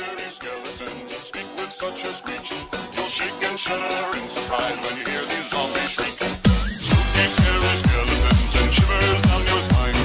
scary skeletons that speak with such a screech. You'll shake and shudder in surprise when you hear these zombies shriek. Spooky, scary skeletons and shivers down your spine.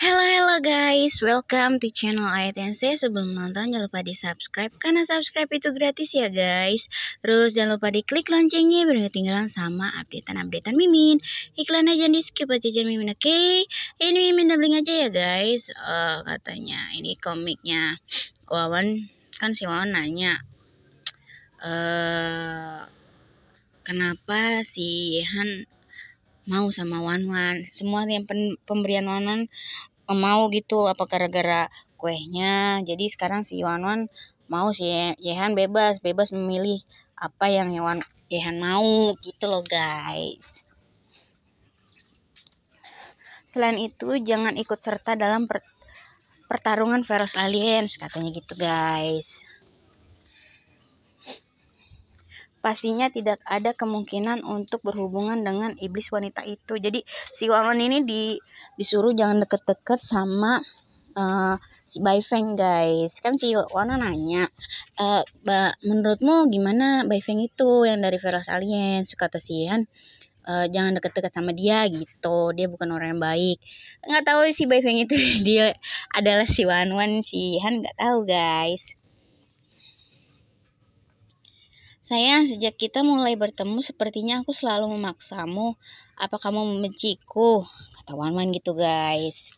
Halo halo guys, welcome to channel ITNC Sebelum nonton jangan lupa di subscribe Karena subscribe itu gratis ya guys Terus jangan lupa di klik loncengnya Biar gak ketinggalan sama updatean-updatean Mimin Iklan aja di skip aja jangan Mimin oke okay? Ini Mimin doubling aja ya guys uh, Katanya ini komiknya Wawan Kan si Wawan nanya uh, Kenapa si Han mau sama Wanwan. Wan semua yang pemberian Wanwan Wan mau gitu apa gara-gara kuenya jadi sekarang si Wan mau si Yehan bebas bebas memilih apa yang Yehan Yehan mau gitu loh guys selain itu jangan ikut serta dalam per pertarungan Feroz Aliens katanya gitu guys pastinya tidak ada kemungkinan untuk berhubungan dengan iblis wanita itu. Jadi si Wawan ini di disuruh jangan deket-deket sama uh, si feng guys. Kan si Wawan nanya, uh, menurutmu gimana bai feng itu yang dari virus Alien? Suka tersian? uh, eh, jangan deket-deket sama dia gitu dia bukan orang yang baik nggak tahu si bai feng itu dia adalah si Wanwan si Han nggak tahu guys Sayang, sejak kita mulai bertemu, sepertinya aku selalu memaksamu. Apa kamu membenciku? Kata Wanwan gitu, guys.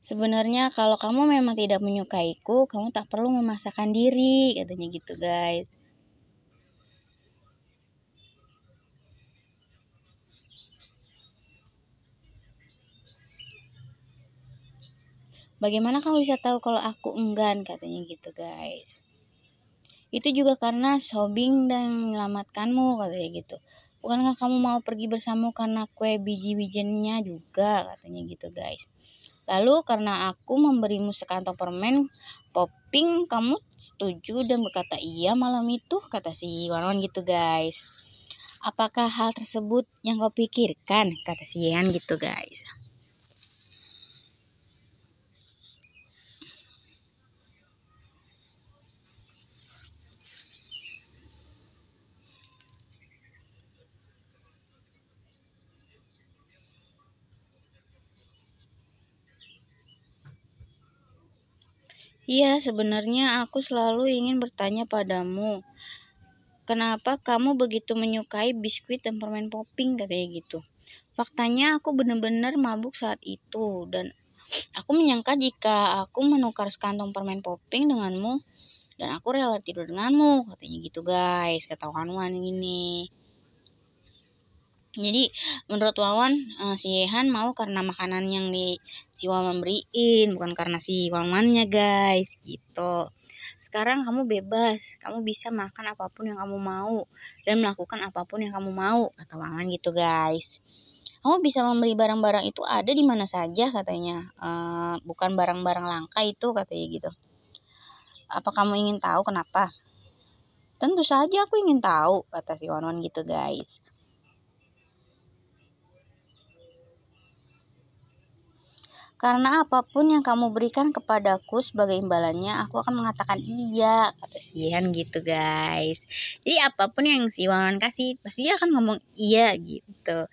Sebenarnya kalau kamu memang tidak menyukaiku, kamu tak perlu memaksakan diri, katanya gitu, guys. Bagaimana kamu bisa tahu kalau aku enggan katanya gitu guys. Itu juga karena Sobing dan menyelamatkanmu katanya gitu. Bukankah kamu mau pergi bersamamu karena kue biji-bijinya juga katanya gitu guys. Lalu karena aku memberimu sekantong permen popping kamu setuju dan berkata iya malam itu kata si Wanwan gitu guys. Apakah hal tersebut yang kau pikirkan kata si Yan gitu guys. Iya, sebenarnya aku selalu ingin bertanya padamu. Kenapa kamu begitu menyukai biskuit dan permen popping katanya gitu. Faktanya aku benar-benar mabuk saat itu dan aku menyangka jika aku menukar sekantong permen popping denganmu dan aku rela tidur denganmu katanya gitu guys ketahuan ini jadi menurut Wawan uh, si Yehan mau karena makanan yang di si Wawan beriin bukan karena si Wawannya guys gitu sekarang kamu bebas kamu bisa makan apapun yang kamu mau dan melakukan apapun yang kamu mau kata Wawan gitu guys kamu bisa membeli barang-barang itu ada di mana saja katanya uh, bukan barang-barang langka itu katanya gitu apa kamu ingin tahu kenapa tentu saja aku ingin tahu kata si Wawan gitu guys Karena apapun yang kamu berikan kepadaku sebagai imbalannya, aku akan mengatakan iya, kata Sian gitu guys. Jadi apapun yang si Wanwan kasih, pasti dia akan ngomong iya gitu.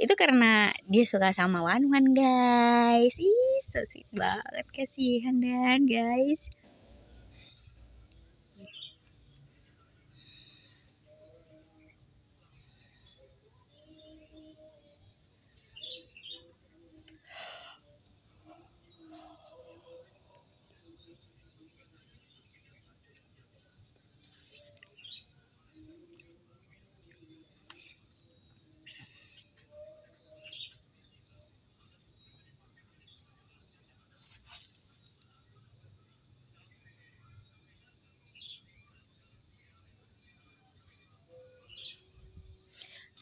Itu karena dia suka sama Wanwan guys. Ih, so sweet banget kasihan dan guys.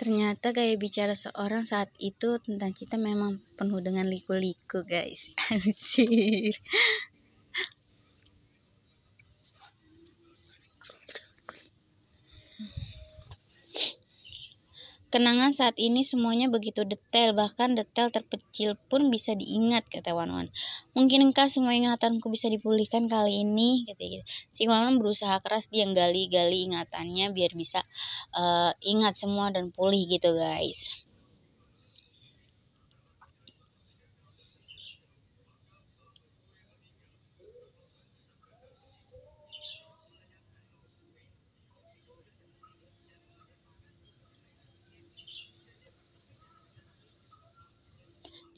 Ternyata gaya bicara seorang saat itu tentang cinta memang penuh dengan liku-liku guys. Anjir. Kenangan saat ini semuanya begitu detail, bahkan detail terkecil pun bisa diingat, kata Wan Wan. Mungkinkah semua ingatanku bisa dipulihkan kali ini? Kata gitu. Si Wan Wan berusaha keras dia gali-gali ingatannya biar bisa uh, ingat semua dan pulih gitu guys.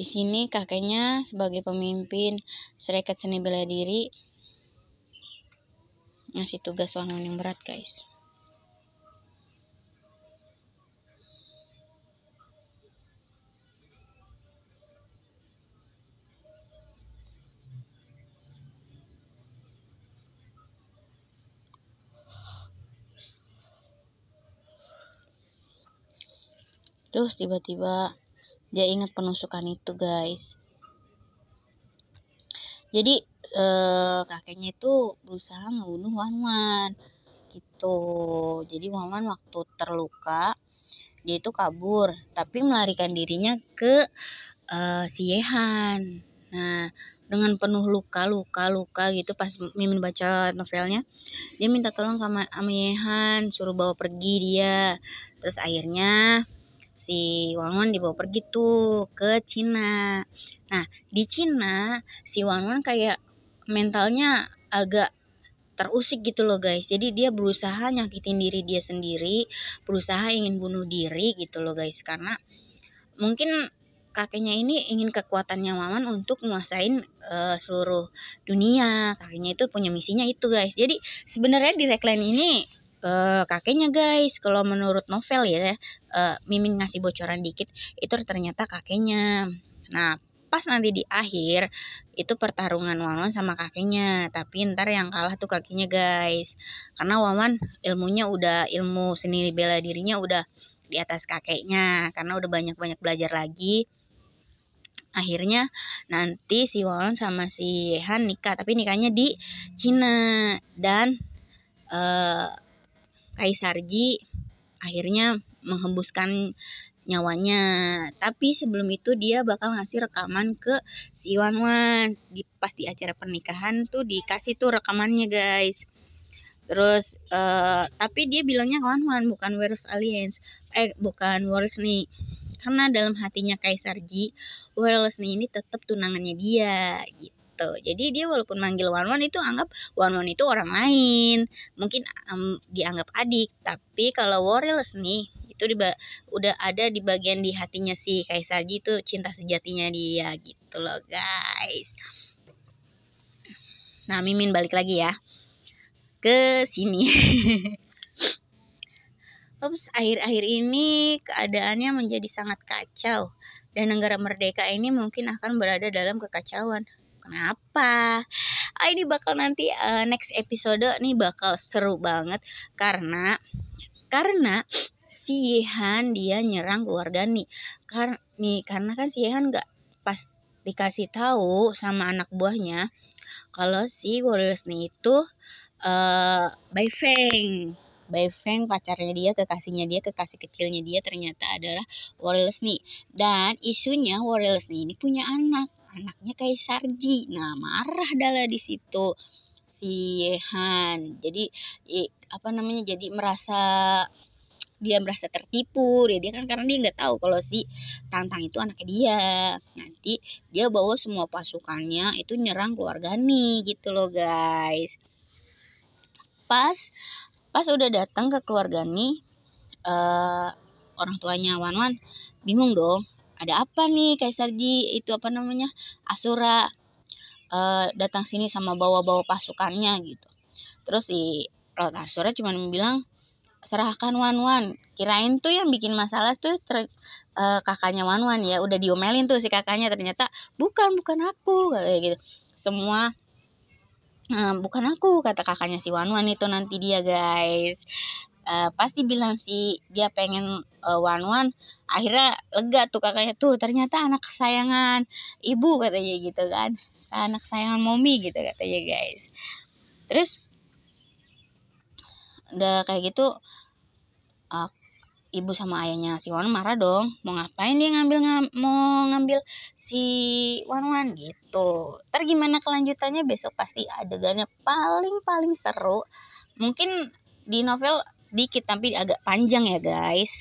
Di sini kakeknya sebagai pemimpin serikat seni bela diri ngasih tugas wangun yang berat guys. Terus tiba-tiba dia ingat penusukan itu guys jadi eh, kakeknya itu berusaha membunuh Wan Wan gitu jadi Wan Wan waktu terluka dia itu kabur tapi melarikan dirinya ke eh, si Yehan nah dengan penuh luka luka luka gitu pas mimin baca novelnya dia minta tolong sama Yehan suruh bawa pergi dia terus akhirnya si Wangwan dibawa pergi tuh ke Cina nah di Cina si Wangwan kayak mentalnya agak terusik gitu loh guys jadi dia berusaha nyakitin diri dia sendiri berusaha ingin bunuh diri gitu loh guys karena mungkin kakeknya ini ingin kekuatannya Wangwan untuk menguasain uh, seluruh dunia. Kakeknya itu punya misinya itu, guys. Jadi sebenarnya di Reklan ini uh, kakeknya guys kalau menurut novel ya uh, mimin ngasih bocoran dikit itu ternyata kakeknya nah pas nanti di akhir itu pertarungan Wawan sama kakeknya tapi ntar yang kalah tuh kakeknya guys karena Wawan ilmunya udah ilmu seni bela dirinya udah di atas kakeknya karena udah banyak-banyak belajar lagi akhirnya nanti si Wawan sama si Yehan nikah tapi nikahnya di Cina dan eh, Kaisarji akhirnya menghembuskan nyawanya. Tapi sebelum itu dia bakal ngasih rekaman ke si Wan Wan. Di pas di acara pernikahan tuh dikasih tuh rekamannya guys. Terus uh, tapi dia bilangnya Wan Wan bukan Warriors Alliance. Eh bukan Warriors nih. Karena dalam hatinya Kaisar Ji, Warriors nih ini tetap tunangannya dia gitu gitu. Jadi dia walaupun manggil Wanwan -wan itu anggap Wanwan -wan itu orang lain, mungkin um, dianggap adik. Tapi kalau Warriors nih itu di udah ada di bagian di hatinya si Kaisarji itu cinta sejatinya dia gitu loh guys. Nah Mimin balik lagi ya ke sini. Ups, akhir-akhir ini keadaannya menjadi sangat kacau dan negara merdeka ini mungkin akan berada dalam kekacauan. Kenapa? Ah, ini bakal nanti uh, next episode nih bakal seru banget karena karena si Yehan dia nyerang keluarga nih. Karena nih karena kan si Yehan nggak pas dikasih tahu sama anak buahnya kalau si Wallace nih itu uh, by Feng. By Feng pacarnya dia, kekasihnya dia, kekasih kecilnya dia ternyata adalah Wallace nih. Dan isunya Wallace nih ini punya anak anaknya kayak Sarji, nah marah dalah di situ si Han, jadi apa namanya jadi merasa dia merasa tertipu dia, dia kan karena dia nggak tahu kalau si Tantang itu anaknya dia nanti dia bawa semua pasukannya itu nyerang keluarga nih gitu loh guys pas pas udah datang ke keluarga nih uh, orang tuanya Wanwan Wan bingung dong ada apa nih Kaisar Ji itu apa namanya Asura uh, datang sini sama bawa-bawa pasukannya gitu terus si Lord eh, Asura cuma bilang serahkan Wan Wan kirain tuh yang bikin masalah tuh ter, uh, kakaknya Wan Wan ya udah diomelin tuh si kakaknya ternyata bukan bukan aku kayak gitu semua uh, bukan aku kata kakaknya si Wan Wan itu nanti dia guys uh, pasti bilang si dia pengen uh, eh, one one akhirnya lega tuh kakaknya tuh ternyata anak kesayangan ibu katanya gitu kan anak kesayangan mommy gitu katanya guys terus udah kayak gitu uh, ibu sama ayahnya si Wan marah dong mau ngapain dia ngambil ngam, mau ngambil si Wan Wan gitu ntar gimana kelanjutannya besok pasti adegannya paling paling seru mungkin di novel sedikit tapi agak panjang ya guys